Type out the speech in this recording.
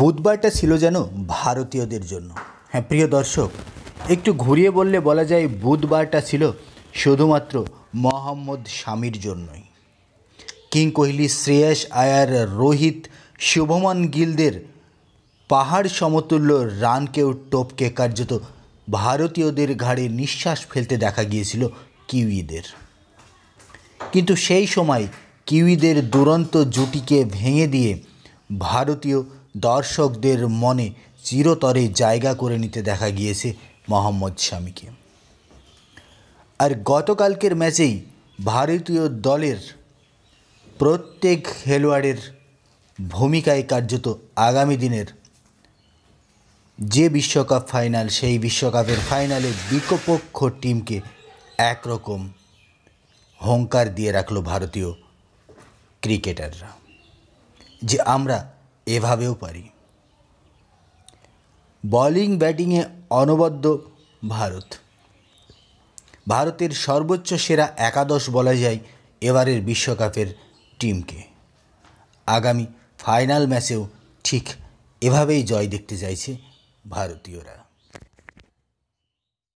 বুধবারটা ছিল যেন ভারতীয়দের জন্য হ্যাঁ প্রিয় দর্শক একটু ঘুরিয়ে বললে বলা যায় বুধবারটা ছিল শুধুমাত্র মোহাম্মদ স্বামীর জন্যই কিং কোহলি শ্রেয়াস আয়ার রোহিত শুভমান গিলদের পাহাড় সমতুল্য রানকেও টপকে কার্যত ভারতীয়দের ঘাড়ে নিঃশ্বাস ফেলতে দেখা গিয়েছিল কিউইদের কিন্তু সেই সময় কিউইদের দুরন্ত জুটিকে ভেঙে দিয়ে ভারতীয় দর্শকদের মনে চিরতরে জায়গা করে নিতে দেখা গিয়েছে মোহাম্মদ শামীকে আর গতকালকের ম্যাচেই ভারতীয় দলের প্রত্যেক খেলোয়াড়ের ভূমিকায় কার্যত আগামী দিনের যে বিশ্বকাপ ফাইনাল সেই বিশ্বকাপের ফাইনালে বিকপক্ষ টিমকে একরকম হংকার দিয়ে রাখলো ভারতীয় ক্রিকেটাররা যে আমরা এভাবেও পারি বলিং ব্যাটিংয়ে অনবদ্য ভারত ভারতের সর্বোচ্চ সেরা একাদশ বলা যায় এবারের বিশ্বকাপের টিমকে আগামী ফাইনাল ম্যাচেও ঠিক এভাবেই জয় দেখতে চাইছে ভারতীয়রা